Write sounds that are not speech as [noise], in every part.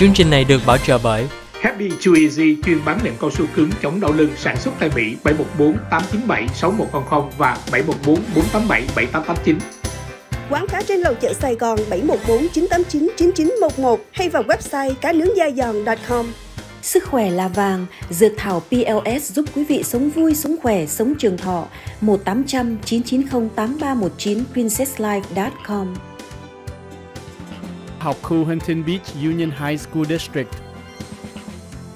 Chương trình này được bảo trợ bởi Happy Chew Easy chuyên bán nệm cao su cứng chống đau lưng sản xuất tại Mỹ 714 897 6100 và 714 487 7889 quán cá trên lầu chợ Sài Gòn 714 989 9911 hay vào website cá nướng da giòn.com. Sức khỏe là vàng, dược thảo PLS giúp quý vị sống vui, sống khỏe, sống trường thọ. 1 800 990 8319 princesslife.com học khu Huntington Beach Union High School District.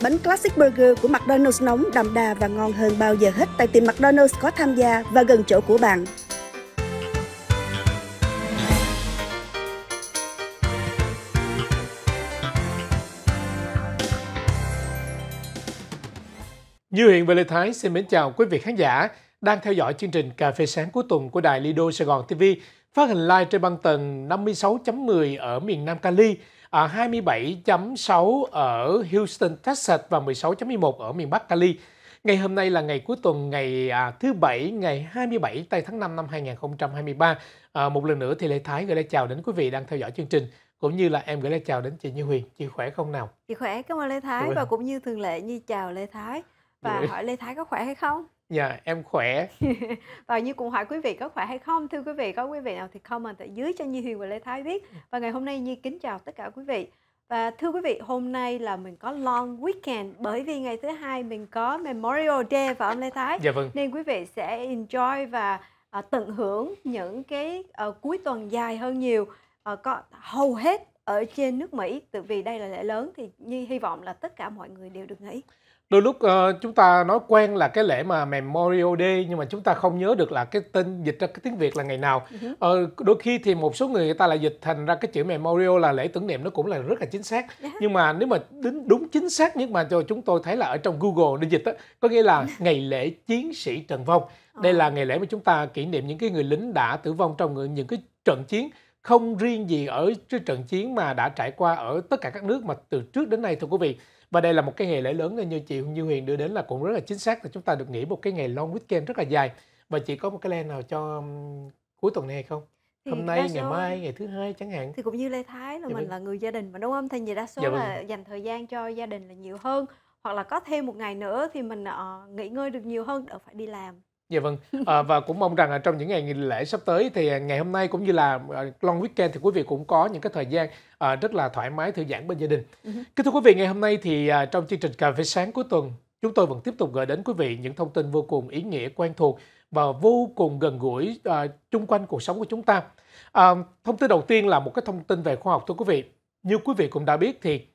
Bánh Classic Burger của McDonald's nóng, đậm đà và ngon hơn bao giờ hết tại tiệm McDonald's có tham gia và gần chỗ của bạn. Như Hiện và Lê Thái xin mến chào quý vị khán giả đang theo dõi chương trình Cà phê sáng cuối tuần của Đài Lido Sài Gòn TV phát hình live trên băng tần 56.10 ở miền Nam Cali, à, 27.6 ở Houston, Texas và 16.11 ở miền Bắc Cali. Ngày hôm nay là ngày cuối tuần, ngày à, thứ Bảy, ngày 27 tây tháng 5 năm 2023. À, một lần nữa thì Lê Thái gửi lời chào đến quý vị đang theo dõi chương trình cũng như là em gửi lời chào đến chị Như Huyền. Chị khỏe không nào? Chị khỏe, cảm ơn Lê Thái Đúng và cũng như thường lệ như chào Lê Thái và Vậy. hỏi Lê Thái có khỏe hay không? Dạ, em khỏe. [laughs] và Như cũng hỏi quý vị có khỏe hay không? Thưa quý vị, có quý vị nào thì comment ở dưới cho Như Huyền và Lê Thái biết. Ừ. Và ngày hôm nay Như kính chào tất cả quý vị. Và thưa quý vị, hôm nay là mình có long weekend bởi vì ngày thứ hai mình có Memorial Day và ông Lê Thái. Dạ vâng. Nên quý vị sẽ enjoy và à, tận hưởng những cái à, cuối tuần dài hơn nhiều. À, có hầu hết ở trên nước Mỹ, tự vì đây là lễ lớn thì Nhi hy vọng là tất cả mọi người đều được nghỉ đôi lúc uh, chúng ta nói quen là cái lễ mà Memorial Day nhưng mà chúng ta không nhớ được là cái tên dịch ra cái tiếng Việt là ngày nào. Uh, đôi khi thì một số người, người ta lại dịch thành ra cái chữ Memorial là lễ tưởng niệm nó cũng là rất là chính xác. Dạ. Nhưng mà nếu mà đến đúng chính xác nhất mà cho chúng tôi thấy là ở trong Google để dịch đó, có nghĩa là [laughs] ngày lễ chiến sĩ Trần Vong. Đây ờ. là ngày lễ mà chúng ta kỷ niệm những cái người lính đã tử vong trong những cái trận chiến không riêng gì ở cái trận chiến mà đã trải qua ở tất cả các nước mà từ trước đến nay thưa quý vị và đây là một cái ngày lễ lớn nên như chị Như Huyền đưa đến là cũng rất là chính xác là chúng ta được nghỉ một cái ngày long weekend rất là dài và chị có một cái plan nào cho cuối tuần này hay không? Thì hôm nay ngày mai ngày thứ hai chẳng hạn thì cũng như lê thái là dạ mình vâng. là người gia đình mà đúng không thì nhiều đa số dạ là vâng. dành thời gian cho gia đình là nhiều hơn hoặc là có thêm một ngày nữa thì mình uh, nghỉ ngơi được nhiều hơn đỡ phải đi làm Dạ vâng [laughs] à, và cũng mong rằng trong những ngày nghỉ lễ sắp tới thì à, ngày hôm nay cũng như là à, long weekend thì quý vị cũng có những cái thời gian à, rất là thoải mái thư giãn bên gia đình. Uh-huh. Kính thưa quý vị ngày hôm nay thì trong chương trình cà phê sáng cuối tuần chúng tôi vẫn tiếp tục gửi đến quý vị những thông tin vô cùng ý nghĩa quen thuộc và vô cùng gần gũi chung quanh cuộc sống của chúng ta. À, thông tin đầu tiên là một cái thông tin về khoa học thưa quý vị. Như quý vị cũng đã biết thì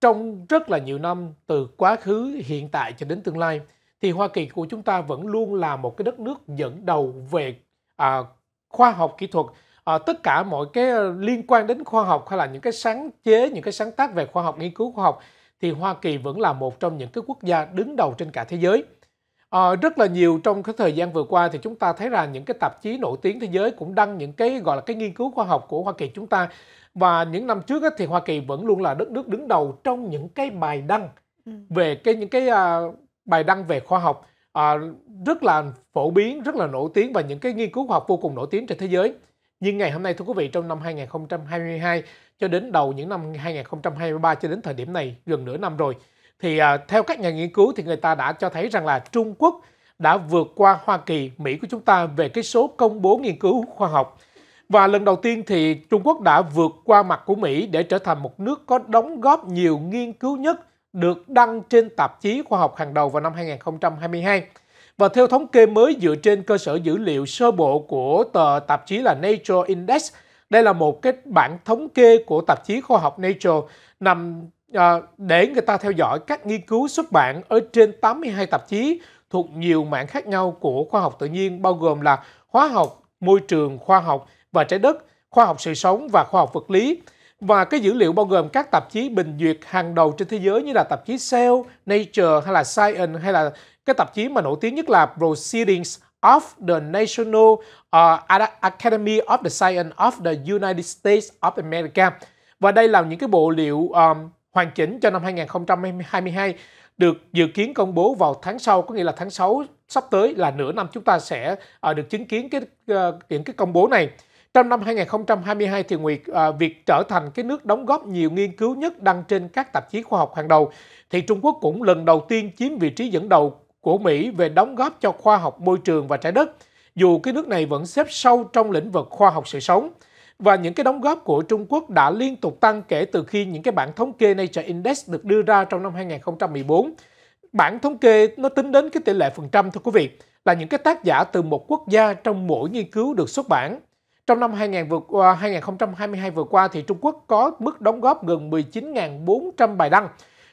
trong rất là nhiều năm từ quá khứ hiện tại cho đến tương lai thì Hoa Kỳ của chúng ta vẫn luôn là một cái đất nước dẫn đầu về à, khoa học kỹ thuật à, tất cả mọi cái ờ, liên quan đến khoa học hay là những cái sáng chế những cái sáng tác về khoa học nghiên cứu khoa học thì Hoa Kỳ vẫn là một trong những cái quốc gia đứng đầu trên cả thế giới. À, rất là nhiều trong cái thời gian vừa qua thì chúng ta thấy là những cái tạp chí nổi tiếng thế giới cũng đăng những cái gọi là cái nghiên cứu khoa học của Hoa Kỳ chúng ta và những năm trước thì Hoa Kỳ vẫn luôn là đất nước đứng đầu trong những cái bài đăng ừ. về cái những cái uh, bài đăng về khoa học à, rất là phổ biến, rất là nổi tiếng và những cái nghiên cứu khoa học vô cùng nổi tiếng trên thế giới. Nhưng ngày hôm nay thưa quý vị trong năm 2022 cho đến đầu những năm 2023 cho đến thời điểm này gần nửa năm rồi thì à, theo các nhà nghiên cứu thì người ta đã cho thấy rằng là Trung Quốc đã vượt qua Hoa Kỳ, Mỹ của chúng ta về cái số công bố nghiên cứu khoa học. Và lần đầu tiên thì Trung Quốc đã vượt qua mặt của Mỹ để trở thành một nước có đóng góp nhiều nghiên cứu nhất được đăng trên tạp chí khoa học hàng đầu vào năm 2022. Và theo thống kê mới dựa trên cơ sở dữ liệu sơ bộ của tờ tạp chí là Nature Index, đây là một cái bản thống kê của tạp chí khoa học Nature nằm à, để người ta theo dõi các nghiên cứu xuất bản ở trên 82 tạp chí thuộc nhiều mảng khác nhau của khoa học tự nhiên bao gồm là hóa học, môi trường, khoa học và trái đất, khoa học sự sống và khoa học vật lý. Và cái dữ liệu bao gồm các tạp chí bình duyệt hàng đầu trên thế giới như là tạp chí Cell, Nature hay là Science hay là cái tạp chí mà nổi tiếng nhất là Proceedings of the National uh, Academy of the Science of the United States of America. Và đây là những cái bộ liệu um, hoàn chỉnh cho năm 2022 được dự kiến công bố vào tháng sau, có nghĩa là tháng 6 sắp tới là nửa năm chúng ta sẽ uh, được chứng kiến cái uh, những cái công bố này. Trong năm 2022 thì Nguyệt à, việc trở thành cái nước đóng góp nhiều nghiên cứu nhất đăng trên các tạp chí khoa học hàng đầu thì Trung Quốc cũng lần đầu tiên chiếm vị trí dẫn đầu của Mỹ về đóng góp cho khoa học môi trường và trái đất. Dù cái nước này vẫn xếp sâu trong lĩnh vực khoa học sự sống và những cái đóng góp của Trung Quốc đã liên tục tăng kể từ khi những cái bản thống kê Nature Index được đưa ra trong năm 2014. Bản thống kê nó tính đến cái tỷ lệ phần trăm thưa quý vị là những cái tác giả từ một quốc gia trong mỗi nghiên cứu được xuất bản trong năm 2000 vừa qua, 2022 vừa qua thì Trung Quốc có mức đóng góp gần 19.400 bài đăng.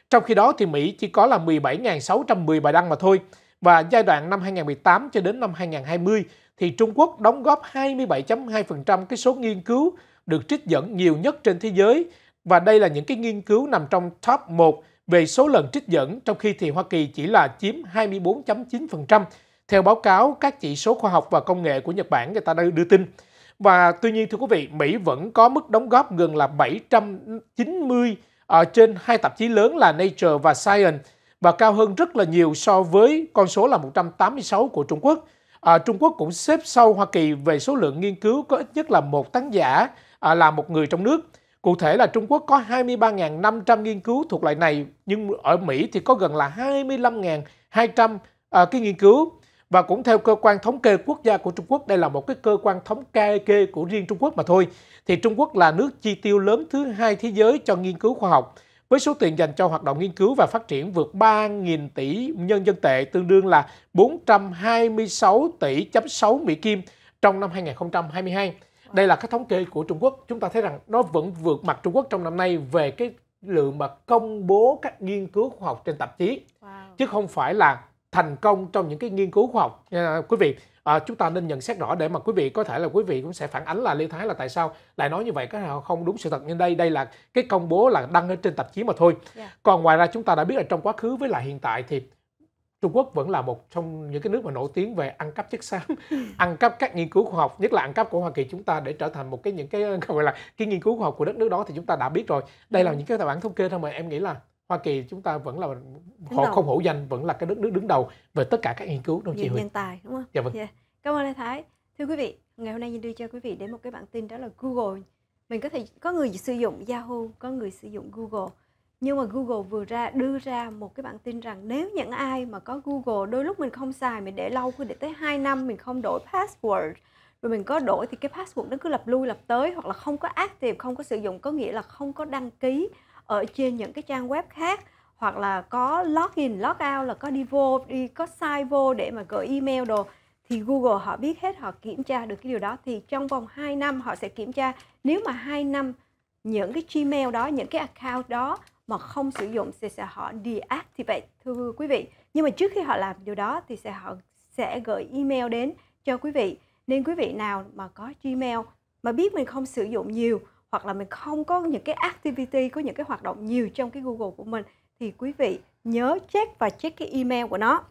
Trong khi đó thì Mỹ chỉ có là 17.610 bài đăng mà thôi. Và giai đoạn năm 2018 cho đến năm 2020 thì Trung Quốc đóng góp 27.2% cái số nghiên cứu được trích dẫn nhiều nhất trên thế giới và đây là những cái nghiên cứu nằm trong top 1 về số lần trích dẫn trong khi thì Hoa Kỳ chỉ là chiếm 24.9% theo báo cáo các chỉ số khoa học và công nghệ của Nhật Bản người ta đã đưa tin. Và tuy nhiên thưa quý vị, Mỹ vẫn có mức đóng góp gần là 790 ở ờ, trên hai tạp chí lớn là Nature và Science và cao hơn rất là nhiều so với con số là 186 của Trung Quốc. À, Trung Quốc cũng xếp sau Hoa Kỳ về số lượng nghiên cứu có ít nhất là một tác giả à, là một người trong nước. Cụ thể là Trung Quốc có 23.500 nghiên cứu thuộc loại này, nhưng ở Mỹ thì có gần là 25.200 à, cái nghiên cứu. Và cũng theo cơ quan thống kê quốc gia của Trung Quốc, đây là một cái cơ quan thống kê của riêng Trung Quốc mà thôi, thì Trung Quốc là nước chi tiêu lớn thứ hai thế giới cho nghiên cứu khoa học, với số tiền dành cho hoạt động nghiên cứu và phát triển vượt 3.000 tỷ nhân dân tệ, tương đương là 426 tỷ chấm 6 Mỹ Kim trong năm 2022. Đây là cái thống kê của Trung Quốc. Chúng ta thấy rằng nó vẫn vượt mặt Trung Quốc trong năm nay về cái lượng mà công bố các nghiên cứu khoa học trên tạp chí. Wow. Chứ không phải là thành công trong những cái nghiên cứu khoa học à, quý vị à, chúng ta nên nhận xét rõ để mà quý vị có thể là quý vị cũng sẽ phản ánh là Lê Thái là tại sao lại nói như vậy cái nào không đúng sự thật nhưng đây đây là cái công bố là đăng ở trên tạp chí mà thôi yeah. Dạ. còn ngoài ra chúng ta đã biết là trong quá khứ với lại hiện tại thì Trung Quốc vẫn là một trong những cái nước mà nổi tiếng về ăn cắp chất xám, [laughs] ăn cắp các nghiên cứu khoa học, nhất là ăn cắp của Hoa Kỳ chúng ta để trở thành một cái những cái [laughs] gọi là cái nghiên cứu khoa học của đất nước đó thì chúng ta đã biết rồi. Đây là dạ. những cái bản thống kê thôi mà em nghĩ là Hoa Kỳ chúng ta vẫn là đứng họ đầu. không hổ danh vẫn là cái đất nước đứng đầu về tất cả các nghiên cứu đúng không chị Huỳnh? Nhân tài đúng không? Dạ vâng. Yeah. Cảm ơn Lê Thái. Thưa quý vị, ngày hôm nay Dinh đưa cho quý vị đến một cái bản tin đó là Google. Mình có thể có người sử dụng Yahoo, có người sử dụng Google. Nhưng mà Google vừa ra đưa ra một cái bản tin rằng nếu những ai mà có Google đôi lúc mình không xài mình để lâu cứ để tới 2 năm mình không đổi password rồi mình có đổi thì cái password nó cứ lặp lui lặp tới hoặc là không có active, không có sử dụng có nghĩa là không có đăng ký ở trên những cái trang web khác hoặc là có login logout là có đi vô đi có sai vô để mà gửi email đồ thì Google họ biết hết họ kiểm tra được cái điều đó thì trong vòng 2 năm họ sẽ kiểm tra nếu mà 2 năm những cái Gmail đó những cái account đó mà không sử dụng thì sẽ họ deactivate thưa quý vị nhưng mà trước khi họ làm điều đó thì sẽ họ sẽ gửi email đến cho quý vị nên quý vị nào mà có Gmail mà biết mình không sử dụng nhiều hoặc là mình không có những cái activity có những cái hoạt động nhiều trong cái Google của mình thì quý vị nhớ check và check cái email của nó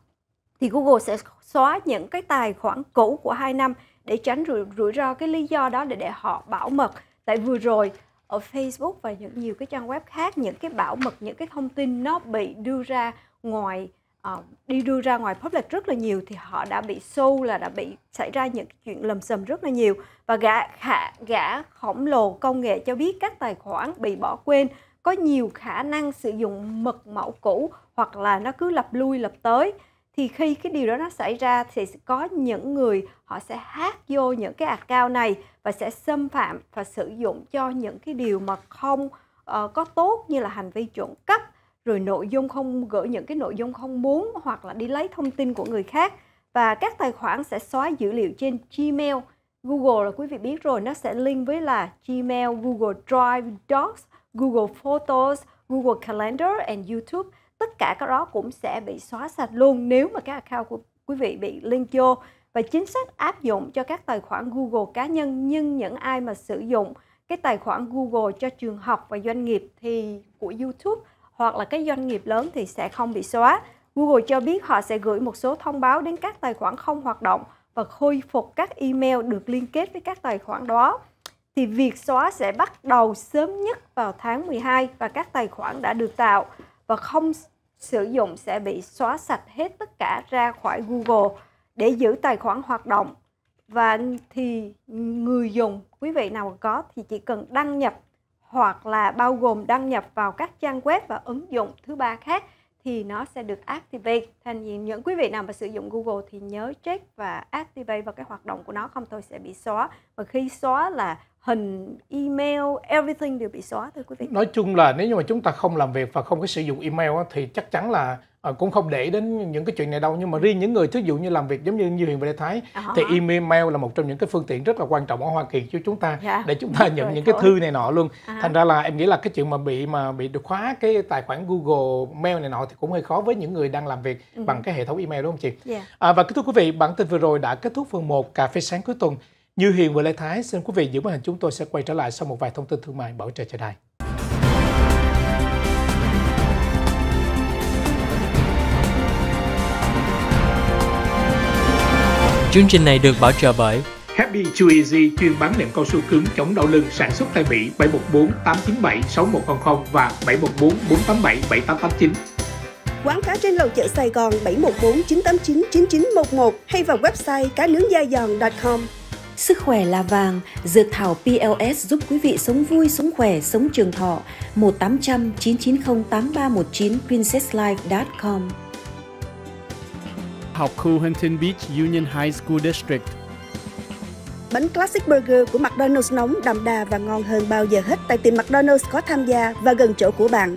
thì Google sẽ xóa những cái tài khoản cũ của hai năm để tránh rủi, rủi ro cái lý do đó để để họ bảo mật tại vừa rồi ở Facebook và những nhiều cái trang web khác những cái bảo mật những cái thông tin nó bị đưa ra ngoài Ờ, đi đưa ra ngoài public rất là nhiều thì họ đã bị xô là đã bị xảy ra những chuyện lầm sầm rất là nhiều và gã hạ gã khổng lồ công nghệ cho biết các tài khoản bị bỏ quên có nhiều khả năng sử dụng mật mẫu cũ hoặc là nó cứ lặp lui lặp tới thì khi cái điều đó nó xảy ra thì có những người họ sẽ hát vô những cái account này và sẽ xâm phạm và sử dụng cho những cái điều mà không uh, có tốt như là hành vi trộm cắp rồi nội dung không gửi những cái nội dung không muốn hoặc là đi lấy thông tin của người khác và các tài khoản sẽ xóa dữ liệu trên Gmail. Google là quý vị biết rồi, nó sẽ link với là Gmail, Google Drive, Docs, Google Photos, Google Calendar and YouTube. Tất cả các đó cũng sẽ bị xóa sạch luôn nếu mà các account của quý vị bị link vô. Và chính sách áp dụng cho các tài khoản Google cá nhân nhưng những ai mà sử dụng cái tài khoản Google cho trường học và doanh nghiệp thì của YouTube hoặc là cái doanh nghiệp lớn thì sẽ không bị xóa. Google cho biết họ sẽ gửi một số thông báo đến các tài khoản không hoạt động và khôi phục các email được liên kết với các tài khoản đó. Thì việc xóa sẽ bắt đầu sớm nhất vào tháng 12 và các tài khoản đã được tạo và không sử dụng sẽ bị xóa sạch hết tất cả ra khỏi Google để giữ tài khoản hoạt động và thì người dùng quý vị nào có thì chỉ cần đăng nhập hoặc là bao gồm đăng nhập vào các trang web và ứng dụng thứ ba khác thì nó sẽ được activate. Thành vì những quý vị nào mà sử dụng Google thì nhớ check và activate vào cái hoạt động của nó không thôi sẽ bị xóa. Và khi xóa là hình, email, everything đều bị xóa thôi quý vị. Nói chung là nếu như mà chúng ta không làm việc và không có sử dụng email thì chắc chắn là Ờ, cũng không để đến những cái chuyện này đâu nhưng mà riêng những người thí dụ như làm việc giống như như Huyền và Lê Thái uh thì email là một trong những cái phương tiện rất là quan trọng ở Hoa Kỳ cho chúng ta yeah. Dạ. để chúng ta nhận Rồi, những thôi. cái thư này nọ luôn uh thành ra là em nghĩ là cái chuyện mà bị mà bị được khóa cái tài khoản Google Mail này nọ thì cũng hơi khó với những người đang làm việc uh bằng cái hệ thống email đúng không chị yeah. Dạ. à, và thưa quý vị bản tin vừa rồi đã kết thúc phần 1 cà phê sáng cuối tuần như Hiền và Lê Thái xin quý vị giữ màn hình chúng tôi sẽ quay trở lại sau một vài thông tin thương mại bảo trợ chờ đài Chương trình này được bảo trợ bởi Happy Chew Easy chuyên bán nệm cao su cứng chống đau lưng sản xuất tại Mỹ 714 897 6100 và 714 487 7889. Quán cá trên lầu chợ Sài Gòn 714 989 9911 hay vào website cá nướng da giòn.com. Sức khỏe là vàng, dược thảo PLS giúp quý vị sống vui, sống khỏe, sống trường thọ. 1 800 990 8319 princesslife.com học khu Huntington Beach Union High School District. Bánh Classic Burger của McDonald's nóng, đậm đà và ngon hơn bao giờ hết tại tiệm McDonald's có tham gia và gần chỗ của bạn.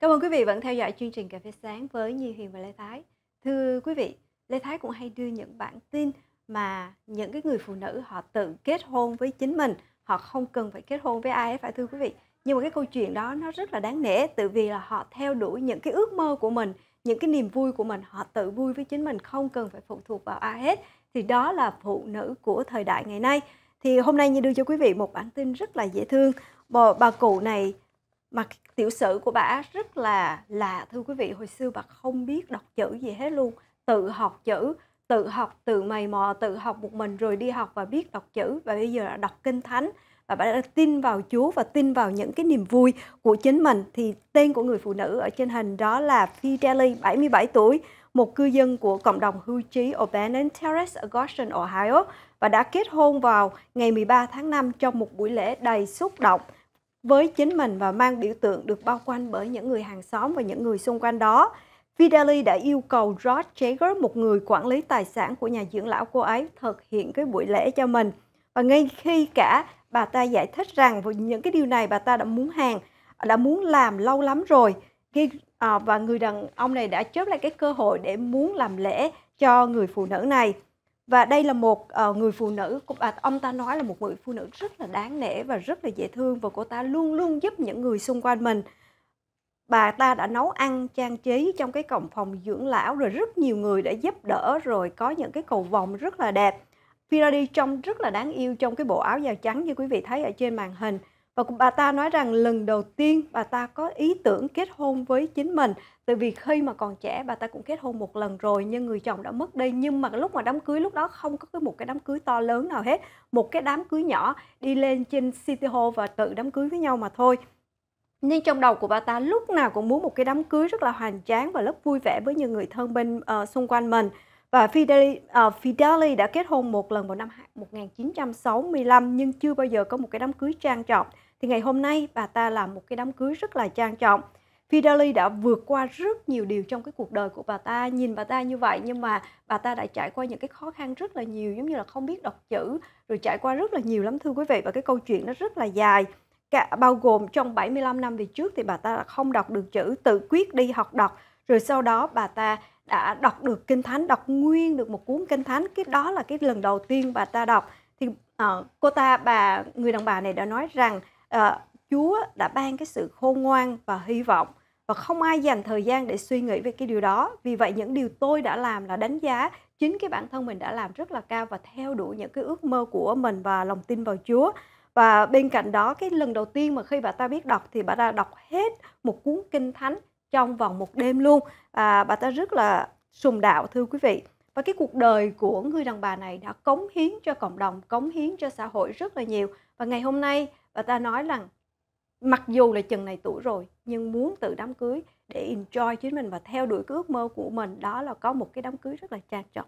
Cảm ơn quý vị vẫn theo dõi chương trình Cà phê sáng với Nhi Huyền và Lê Thái. Thưa quý vị, Lê Thái cũng hay đưa những bản tin mà những cái người phụ nữ họ tự kết hôn với chính mình họ không cần phải kết hôn với ai phải thưa quý vị nhưng mà cái câu chuyện đó nó rất là đáng nể tự vì là họ theo đuổi những cái ước mơ của mình những cái niềm vui của mình họ tự vui với chính mình không cần phải phụ thuộc vào ai hết thì đó là phụ nữ của thời đại ngày nay thì hôm nay như đưa cho quý vị một bản tin rất là dễ thương bà, bà cụ này mặc tiểu sử của bà rất là lạ thưa quý vị hồi xưa bà không biết đọc chữ gì hết luôn tự học chữ tự học tự mày mò tự học một mình rồi đi học và biết đọc chữ và bây giờ là đọc kinh thánh và bạn đã tin vào Chúa và tin vào những cái niềm vui của chính mình thì tên của người phụ nữ ở trên hình đó là Fideli 77 tuổi một cư dân của cộng đồng hưu trí O'Bannon Terrace ở Goshen, Ohio và đã kết hôn vào ngày 13 tháng 5 trong một buổi lễ đầy xúc động với chính mình và mang biểu tượng được bao quanh bởi những người hàng xóm và những người xung quanh đó. Vidali đã yêu cầu Rod Jager, một người quản lý tài sản của nhà dưỡng lão cô ấy, thực hiện cái buổi lễ cho mình. Và ngay khi cả bà ta giải thích rằng những cái điều này bà ta đã muốn hàng, đã muốn làm lâu lắm rồi. À, và người đàn ông này đã chớp lại cái cơ hội để muốn làm lễ cho người phụ nữ này. Và đây là một ờ, người phụ nữ, ông ta nói là một người phụ nữ rất là đáng nể và rất là dễ thương và cô ta luôn luôn giúp những người xung quanh mình bà ta đã nấu ăn trang trí trong cái cổng phòng dưỡng lão rồi rất nhiều người đã giúp đỡ rồi có những cái cầu vòng rất là đẹp Piradi trông rất là đáng yêu trong cái bộ áo dài trắng như quý vị thấy ở trên màn hình và bà ta nói rằng lần đầu tiên bà ta có ý tưởng kết hôn với chính mình tại vì khi mà còn trẻ bà ta cũng kết hôn một lần rồi nhưng người chồng đã mất đi nhưng mà lúc mà đám cưới lúc đó không có một cái đám cưới to lớn nào hết một cái đám cưới nhỏ đi lên trên city hall và tự đám cưới với nhau mà thôi nhưng trong đầu của bà ta lúc nào cũng muốn một cái đám cưới rất là hoành tráng và rất vui vẻ với những người thân bên uh, xung quanh mình. Và Fideli, uh, ờ, Fideli đã kết hôn một lần vào năm 1965 nhưng chưa bao giờ có một cái đám cưới trang trọng. Thì ngày hôm nay bà ta làm một cái đám cưới rất là trang trọng. Fideli đã vượt qua rất nhiều điều trong cái cuộc đời của bà ta, nhìn bà ta như vậy nhưng mà bà ta đã trải qua những cái khó khăn rất là nhiều giống như là không biết đọc chữ, rồi trải qua rất là nhiều lắm thưa quý vị và cái câu chuyện nó rất là dài cả, bao gồm trong 75 năm về trước thì bà ta không đọc được chữ tự quyết đi học đọc rồi sau đó bà ta đã đọc được kinh thánh đọc nguyên được một cuốn kinh thánh cái đó là cái lần đầu tiên bà ta đọc thì uh, cô ta bà người đàn bà này đã nói rằng uh, Chúa đã ban cái sự khôn ngoan và hy vọng và không ai dành thời gian để suy nghĩ về cái điều đó vì vậy những điều tôi đã làm là đánh giá chính cái bản thân mình đã làm rất là cao và theo đuổi những cái ước mơ của mình và lòng tin vào Chúa và bên cạnh đó cái lần đầu tiên mà khi bà ta biết đọc thì bà ta đọc hết một cuốn kinh thánh trong vòng một đêm luôn à, bà ta rất là sùng đạo thưa quý vị và cái cuộc đời của người đàn bà này đã cống hiến cho cộng đồng cống hiến cho xã hội rất là nhiều và ngày hôm nay bà ta nói rằng mặc dù là chừng này tuổi rồi nhưng muốn tự đám cưới để enjoy chính mình và theo đuổi cái ước mơ của mình đó là có một cái đám cưới rất là trang trọng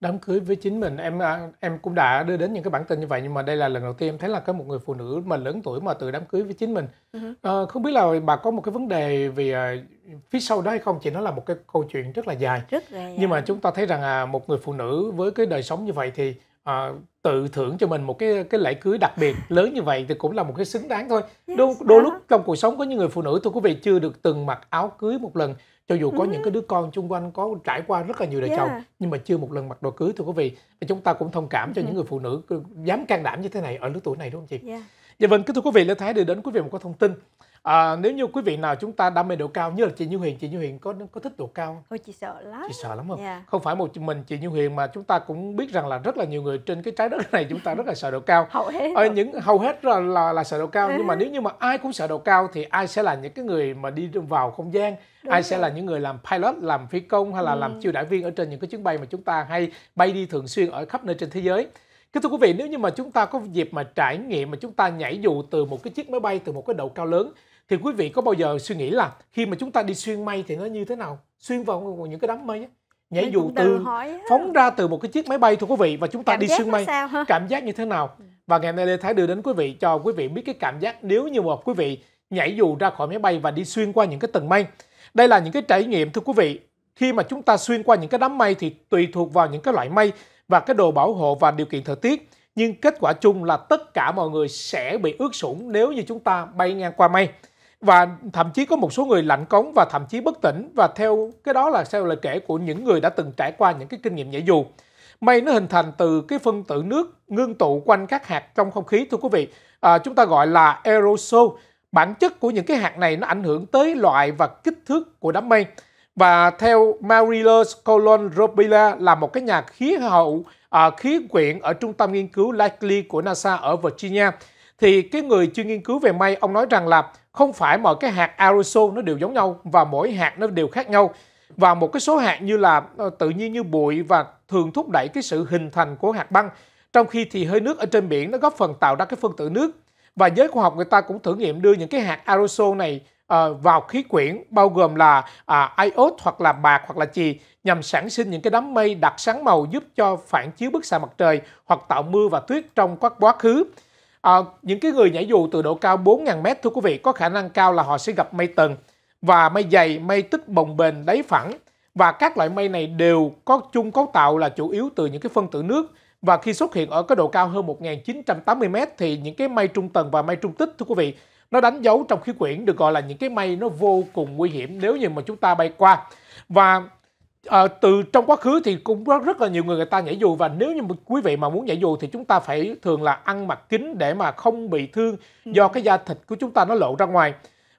đám cưới với chính mình em à, em cũng đã đưa đến những cái bản tin như vậy nhưng mà đây là lần đầu tiên em thấy là có một người phụ nữ mà lớn tuổi mà tự đám cưới với chính mình uh-huh. à, không biết là bà có một cái vấn đề vì à, phía sau đó hay không chị nó là một cái câu chuyện rất là dài rất là dài. nhưng mà chúng ta thấy rằng à, một người phụ nữ với cái đời sống như vậy thì à, tự thưởng cho mình một cái cái lễ cưới đặc biệt [laughs] lớn như vậy thì cũng là một cái xứng đáng thôi đôi, đôi lúc trong cuộc sống có những người phụ nữ thưa quý vị chưa được từng mặc áo cưới một lần cho dù có những cái ừ. đứa con chung quanh có trải qua rất là nhiều đời chồng nhưng mà chưa một lần mặc đồ cưới thưa quý vị và chúng ta cũng thông cảm cho những ừ. người phụ nữ dám can đảm như thế này ở lứa tuổi này đúng không chị? Dạ yeah. vâng, kính thưa quý vị, Lê Thái đưa đến quý vị một cái thông tin À, nếu như quý vị nào chúng ta đam mê độ cao như là chị Như Huyền, chị Như Huyền có có thích độ cao không? Thôi chị sợ lắm. Chị sợ lắm không? Yeah. Dạ. Không phải một mình chị Như Huyền mà chúng ta cũng biết rằng là rất là nhiều người trên cái trái đất này chúng ta rất là sợ độ cao. hầu hết. Ở ờ, những hầu hết là, là là sợ độ cao nhưng mà [laughs] nếu như mà ai cũng sợ độ cao thì ai sẽ là những cái người mà đi vào không gian Đúng ai rồi. sẽ là những người làm pilot làm phi công hay là ừ. làm chiêu đại viên ở trên những cái chuyến bay mà chúng ta hay bay đi thường xuyên ở khắp nơi trên thế giới Kính thưa quý vị, nếu như mà chúng ta có dịp mà trải nghiệm mà chúng ta nhảy dù từ một cái chiếc máy bay từ một cái độ cao lớn thì quý vị có bao giờ suy nghĩ là khi mà chúng ta đi xuyên mây thì nó như thế nào xuyên vào những cái đám mây á nhảy dù từ phóng ra từ một cái chiếc máy bay thưa quý vị và chúng ta cảm đi xuyên mây cảm giác như thế nào ừ. và ngày nay Lê Thái đưa đến quý vị cho quý vị biết cái cảm giác nếu như một quý vị nhảy dù ra khỏi máy bay và đi xuyên qua những cái tầng mây đây là những cái trải nghiệm thưa quý vị khi mà chúng ta xuyên qua những cái đám mây thì tùy thuộc vào những cái loại mây và cái đồ bảo hộ và điều kiện thời tiết nhưng kết quả chung là tất cả mọi người sẽ bị ướt sũng nếu như chúng ta bay ngang qua mây và thậm chí có một số người lạnh cống và thậm chí bất tỉnh và theo cái đó là theo lời kể của những người đã từng trải qua những cái kinh nghiệm nhảy dù mây nó hình thành từ cái phân tử nước ngưng tụ quanh các hạt trong không khí thưa quý vị à, chúng ta gọi là aerosol bản chất của những cái hạt này nó ảnh hưởng tới loại và kích thước của đám mây và theo Marilla Colon Robila là một cái nhà khí hậu à, khí quyển ở trung tâm nghiên cứu Langley của NASA ở Virginia thì cái người chuyên nghiên cứu về mây ông nói rằng là không phải mọi cái hạt aerosol nó đều giống nhau và mỗi hạt nó đều khác nhau và một cái số hạt như là ờ, tự nhiên như bụi và thường thúc đẩy cái sự hình thành của hạt băng trong khi thì hơi nước ở trên biển nó góp phần tạo ra cái phân tử nước và giới khoa học người ta cũng thử nghiệm đưa những cái hạt aerosol này uh, vào khí quyển bao gồm là uh, iốt hoặc là bạc hoặc là chì nhằm sản sinh những cái đám mây đặc sáng màu giúp cho phản chiếu bức xạ mặt trời hoặc tạo mưa và tuyết trong các quá khứ À, những cái người nhảy dù từ độ cao 4.000m thưa quý vị có khả năng cao là họ sẽ gặp mây tầng và mây dày, mây tích bồng bềnh, đáy phẳng và các loại mây này đều có chung cấu tạo là chủ yếu từ những cái phân tử nước và khi xuất hiện ở cái độ cao hơn 1980m thì những cái mây trung tầng và mây trung tích thưa quý vị nó đánh dấu trong khí quyển được gọi là những cái mây nó vô cùng nguy hiểm nếu như mà chúng ta bay qua và À, từ trong quá khứ thì cũng có rất là nhiều người người ta nhảy dù và nếu như quý vị mà muốn nhảy dù thì chúng ta phải thường là ăn mặc kín để mà không bị thương ừ. do cái da thịt của chúng ta nó lộ ra ngoài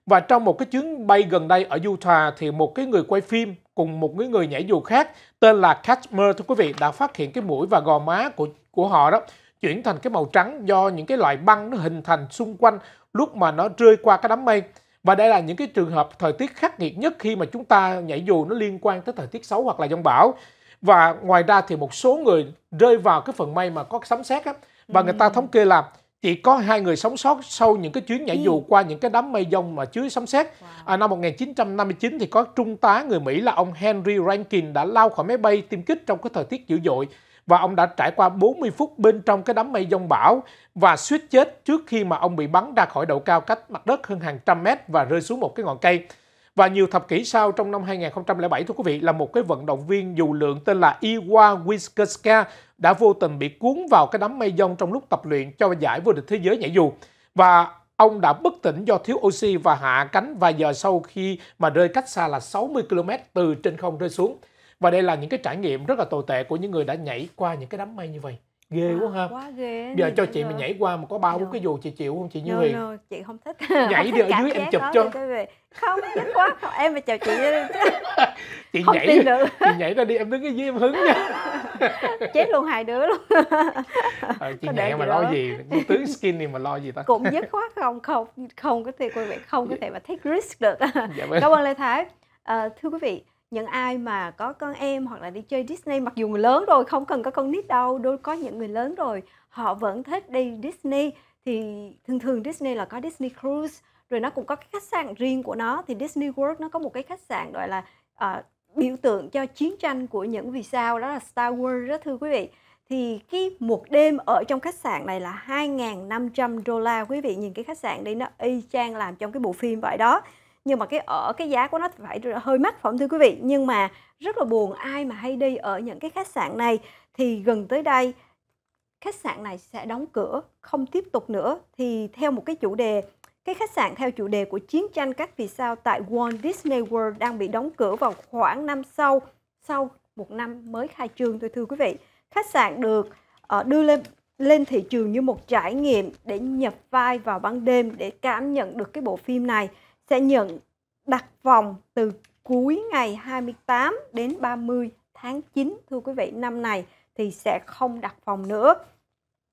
và trong một cái chuyến bay gần đây ở Utah thì một cái người quay phim cùng một cái người nhảy dù khác tên là Kashmir thưa quý vị đã phát hiện cái mũi và gò má của của họ đó chuyển thành cái màu trắng do những cái loại băng nó hình thành xung quanh lúc mà nó rơi qua cái đám mây và đây là những cái trường hợp thời tiết khắc nghiệt nhất khi mà chúng ta nhảy dù nó liên quan tới thời tiết xấu hoặc là giông bão. Và ngoài ra thì một số người rơi vào cái phần may mà có sấm sét á và ừ. người ta ừ. thống kê là chỉ có hai người sống sót sau những cái chuyến nhảy dù ừ. qua những cái đám mây dông mà chứa sấm sét. Wow. À, năm 1959 thì có trung tá người Mỹ là ông Henry Rankin đã lao khỏi máy bay tiêm kích trong cái thời tiết dữ dội và ông đã trải qua 40 phút bên trong cái đám mây giông bão và suýt chết trước khi mà ông bị bắn ra khỏi độ cao cách mặt đất hơn hàng trăm mét và rơi xuống một cái ngọn cây. Và nhiều thập kỷ sau trong năm 2007 thưa quý vị là một cái vận động viên dù lượn tên là Iwa Wiskerska đã vô tình bị cuốn vào cái đám mây giông trong lúc tập luyện cho giải vô địch thế giới nhảy dù. Và ông đã bất tỉnh do thiếu oxy và hạ cánh vài giờ sau khi mà rơi cách xa là 60 km từ trên không rơi xuống và đây là những cái trải nghiệm rất là tồi tệ của những người đã nhảy qua những cái đám mây như vậy ghê quá ha quá ghê bây giờ cho chị mà nhảy qua mà có bao bốn dạ. cái dù chị chịu không chị như no, Huyền no, chị không thích [laughs] nhảy đi ở dưới em chụp cho không thích quá không, em mà chào chị chứ [laughs] chị không nhảy tin được. chị nhảy ra đi em đứng cái dưới em hứng nha [laughs] chết luôn hai đứa luôn ờ, chị có nhẹ mà lo gì những tướng skin này mà lo gì ta cũng dứt khoát không không không có thể quý vị không có thể mà take risk được dạ vâng. cảm ơn lê thái à, thưa quý vị những ai mà có con em hoặc là đi chơi Disney mặc dù người lớn rồi không cần có con nít đâu đôi có những người lớn rồi họ vẫn thích đi Disney thì thường thường Disney là có Disney Cruise rồi nó cũng có cái khách sạn riêng của nó thì Disney World nó có một cái khách sạn gọi là uh, biểu tượng cho chiến tranh của những vì sao đó là Star Wars đó thưa quý vị thì cái một đêm ở trong khách sạn này là 2.500 đô la quý vị nhìn cái khách sạn đấy nó y chang làm trong cái bộ phim vậy đó nhưng mà cái ở ờ, cái giá của nó phải hơi mắc phẩm thưa quý vị nhưng mà rất là buồn ai mà hay đi ở những cái khách sạn này thì gần tới đây khách sạn này sẽ đóng cửa không tiếp tục nữa thì theo một cái chủ đề cái khách sạn theo chủ đề của chiến tranh các vì sao tại Walt Disney World đang bị đóng cửa vào khoảng năm sau sau một năm mới khai trương tôi thưa quý vị khách sạn được ờ, đưa lên lên thị trường như một trải nghiệm để nhập vai vào ban đêm để cảm nhận được cái bộ phim này sẽ nhận đặt vòng từ cuối ngày 28 đến 30 tháng 9 thưa quý vị năm này thì sẽ không đặt phòng nữa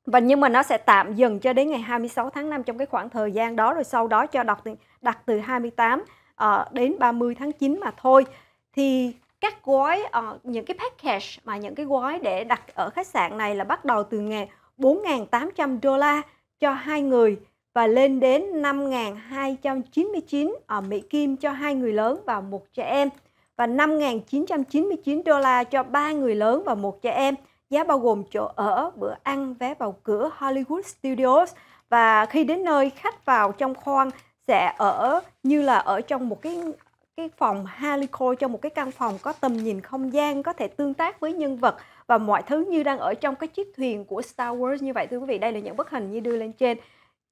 và nhưng mà nó sẽ tạm dừng cho đến ngày 26 tháng 5 trong cái khoảng thời gian đó rồi sau đó cho đặt đặt từ 28 uh, ờ, đến 30 tháng 9 mà thôi thì các gói uh, những cái package mà những cái gói để đặt ở khách sạn này là bắt đầu từ ngày 4.800 đô la cho hai người và lên đến 5.299 ở ờ, Mỹ Kim cho hai người lớn và một trẻ em và 5.999 đô la cho ba người lớn và một trẻ em, giá bao gồm chỗ ở, bữa ăn, vé vào cửa Hollywood Studios và khi đến nơi khách vào trong khoang sẽ ở như là ở trong một cái cái phòng Halico trong một cái căn phòng có tầm nhìn không gian có thể tương tác với nhân vật và mọi thứ như đang ở trong cái chiếc thuyền của Star Wars như vậy thưa quý vị đây là những bức hình như đưa lên trên